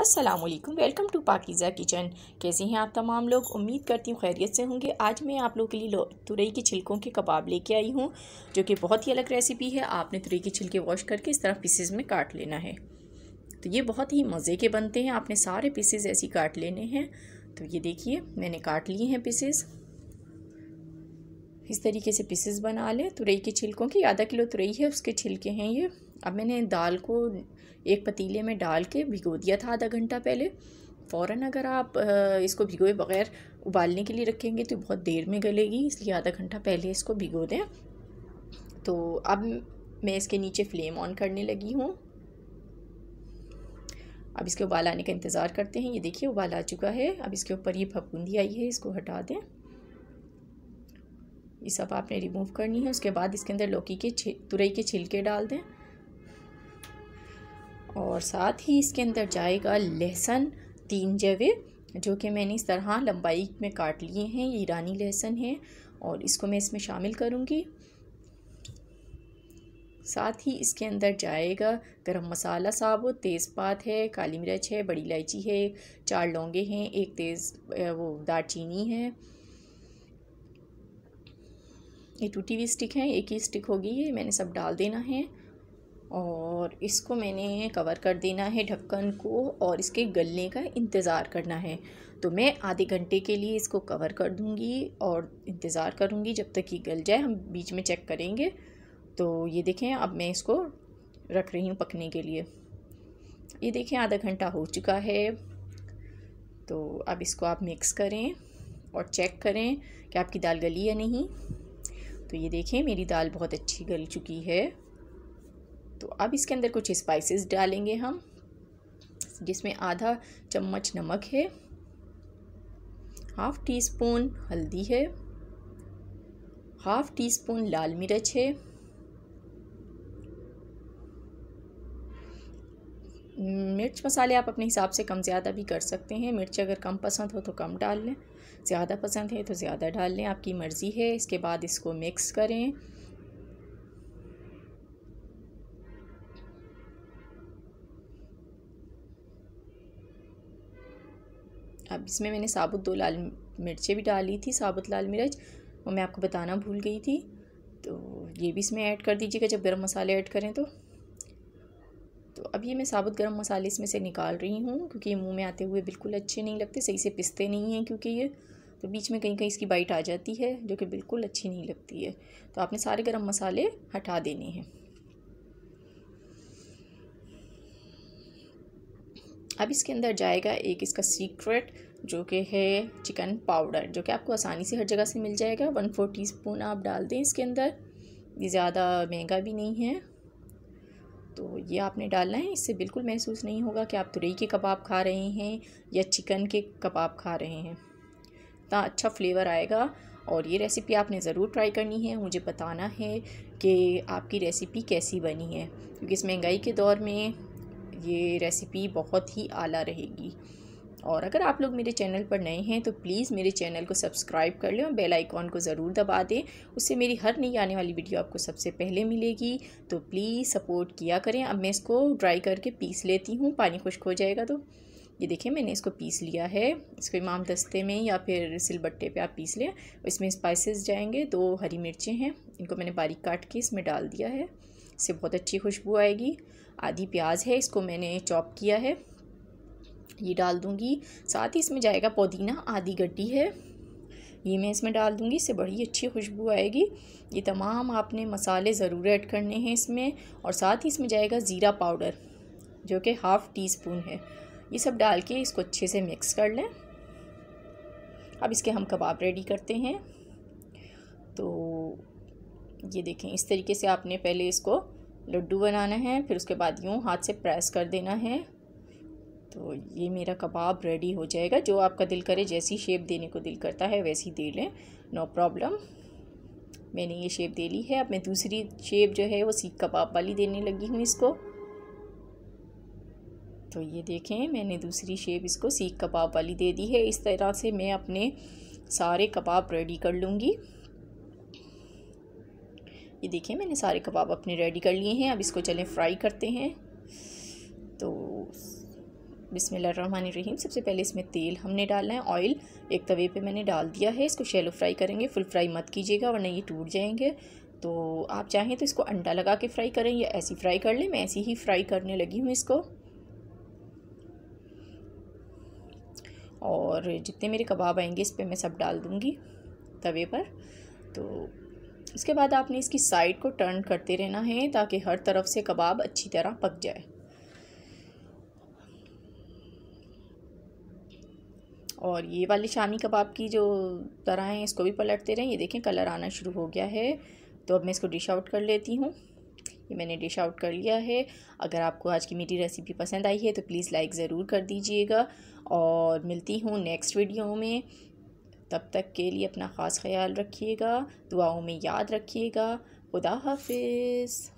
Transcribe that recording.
अस्सलाम वालेकुम welcome to पाकिज़ा kitchen कैसे हैं आप तमाम लोग उम्मीद करती हूँ खैरियत से होंगे आज मैं आप लोगों के लिए तुरई के छिलकों के कबाब लेके आई हूँ जो कि बहुत ही अलग रेसिपी है आपने तुरई के छिलके वॉश करके इस तरह पीसेज में काट लेना है तो ये बहुत ही मज़े के बनते हैं आपने सारे पीसेज ऐसे काट लेने हैं तो ये देखिए मैंने काट लिए हैं पीसेज़ इस तरीके से पीसेस बना लें तुरई के छिलकों की आधा किलो तुरई है उसके छिलके हैं ये अब मैंने दाल को एक पतीले में डाल के भिगो दिया था आधा घंटा पहले फ़ौर अगर आप इसको भिगोए बगैर उबालने के लिए रखेंगे तो बहुत देर में गलेगी इसलिए आधा घंटा पहले इसको भिगो दें तो अब मैं इसके नीचे फ्लेम ऑन करने लगी हूँ अब इसके उबाल आने का इंतज़ार करते हैं ये देखिए उबाल आ चुका है अब इसके ऊपर ये फफूंदी आई है इसको हटा दें ये सब आपने रिमूव करनी है उसके बाद इसके अंदर लौकी के तुरई के छिलके डाल दें और साथ ही इसके अंदर जाएगा लहसुन तीन जवे जो कि मैंने इस तरह लंबाई में काट लिए हैं ये ईरानी लहसुन है और इसको मैं इसमें शामिल करूँगी साथ ही इसके अंदर जाएगा गरम मसाला साबुत तेज़पात है काली मिर्च है बड़ी इलायची है चार लौंगे हैं एक तेज़ वो चीनी है ये टूटी हुई स्टिक है एक ही स्टिक होगी ये मैंने सब डाल देना है और इसको मैंने कवर कर देना है ढक्कन को और इसके गलने का इंतज़ार करना है तो मैं आधे घंटे के लिए इसको कवर कर दूँगी और इंतज़ार करूँगी जब तक ये गल जाए हम बीच में चेक करेंगे तो ये देखें अब मैं इसको रख रही हूँ पकने के लिए ये देखें आधा घंटा हो चुका है तो अब इसको आप मिक्स करें और चेक करें कि आपकी दाल गली या नहीं तो ये देखें मेरी दाल बहुत अच्छी गल चुकी है तो अब इसके अंदर कुछ स्पाइसेस डालेंगे हम जिसमें आधा चम्मच नमक है हाफ़ टी स्पून हल्दी है हाफ़ टी स्पून लाल मिर्च है मिर्च मसाले आप अपने हिसाब से कम ज़्यादा भी कर सकते हैं मिर्च अगर कम पसंद हो तो कम डाल लें ज़्यादा पसंद है तो ज़्यादा डाल लें आपकी मर्ज़ी है इसके बाद इसको मिक्स करें अब इसमें मैंने साबुत दो लाल मिर्चें भी डाली थी साबुत लाल मिर्च वो मैं आपको बताना भूल गई थी तो ये भी इसमें ऐड कर दीजिएगा जब गर्म मसाले ऐड करें तो तो अब ये मैं साबुत गर्म मसाले इसमें से निकाल रही हूँ क्योंकि ये मुँह में आते हुए बिल्कुल अच्छे नहीं लगते सही से पिसते नहीं हैं क्योंकि ये तो बीच में कहीं कहीं इसकी बाइट आ जाती है जो कि बिल्कुल अच्छी नहीं लगती है तो आपने सारे गर्म मसाले हटा देने हैं अब इसके अंदर जाएगा एक इसका सीक्रेट जो कि है चिकन पाउडर जो कि आपको आसानी से हर जगह से मिल जाएगा वन फोर टी आप डाल दें इसके अंदर ये ज़्यादा महंगा भी नहीं है तो ये आपने डालना है इससे बिल्कुल महसूस नहीं होगा कि आप तुरई के कबाब खा रहे हैं या चिकन के कबाब खा रहे हैं इतना अच्छा फ्लेवर आएगा और ये रेसिपी आपने ज़रूर ट्राई करनी है मुझे बताना है कि आपकी रेसिपी कैसी बनी है क्योंकि इस महंगाई के दौर में ये रेसिपी बहुत ही आला रहेगी और अगर आप लोग मेरे चैनल पर नए हैं तो प्लीज़ मेरे चैनल को सब्सक्राइब कर लें और बेल आइकॉन को ज़रूर दबा दें उससे मेरी हर नई आने वाली वीडियो आपको सबसे पहले मिलेगी तो प्लीज़ सपोर्ट किया करें अब मैं इसको ड्राई करके पीस लेती हूँ पानी खुश्क हो जाएगा तो ये देखिए मैंने इसको पीस लिया है इसको इमाम दस्ते में या फिर सिलबट्टे पे आप पीस लें इसमें स्पाइसेस जाएंगे दो हरी मिर्चें हैं इनको मैंने बारीक काट के इसमें डाल दिया है इससे बहुत अच्छी खुशबू आएगी आधी प्याज है इसको मैंने चॉप किया है ये डाल दूँगी साथ ही इसमें जाएगा पुदीना आधी गड्ढी है ये मैं इसमें डाल दूँगी इससे बड़ी अच्छी खुशबू आएगी ये तमाम आपने मसाले ज़रूर ऐड करने हैं इसमें और साथ ही इसमें जाएगा ज़ीरा पाउडर जो कि हाफ़ टी स्पून है ये सब डाल के इसको अच्छे से मिक्स कर लें अब इसके हम कबाब रेडी करते हैं तो ये देखें इस तरीके से आपने पहले इसको लड्डू बनाना है फिर उसके बाद यूँ हाथ से प्रेस कर देना है तो ये मेरा कबाब रेडी हो जाएगा जो आपका दिल करे जैसी शेप देने को दिल करता है वैसी दे लें नो प्रॉब्लम मैंने ये शेप दे ली है अब मैं दूसरी शेप जो है वो सीख कबाब वाली देने लगी हूँ इसको तो ये देखें मैंने दूसरी शेप इसको सीख कबाब वाली दे दी है इस तरह से मैं अपने सारे कबाब रेडी कर लूँगी ये देखें मैंने सारे कबाब अपने रेडी कर लिए हैं अब इसको चलें फ्राई करते हैं तो रहीम सबसे पहले इसमें तेल हमने डालना है ऑयल एक तवे पे मैंने डाल दिया है इसको शेलो फ्राई करेंगे फुल फ्राई मत कीजिएगा वरना ये टूट जाएंगे तो आप चाहें तो इसको अंडा लगा के फ्राई करें या ऐसी फ्राई कर लें मैं ऐसी ही फ्राई करने लगी हूँ इसको और जितने मेरे कबाब आएंगे इस पर मैं सब डाल दूँगी तवे पर तो उसके बाद आपने इसकी साइड को टर्न करते रहना है ताकि हर तरफ से कबाब अच्छी तरह पक जाए और ये वाली शामी कबाब की जो तरह है इसको भी पलटते रहें ये देखें कलर आना शुरू हो गया है तो अब मैं इसको डिश आउट कर लेती हूँ ये मैंने डिश आउट कर लिया है अगर आपको आज की मेरी रेसिपी पसंद आई है तो प्लीज़ लाइक ज़रूर कर दीजिएगा और मिलती हूँ नेक्स्ट वीडियो में तब तक के लिए अपना ख़ास ख्याल रखिएगा दुआओं में याद रखिएगा खुदा हाफिज़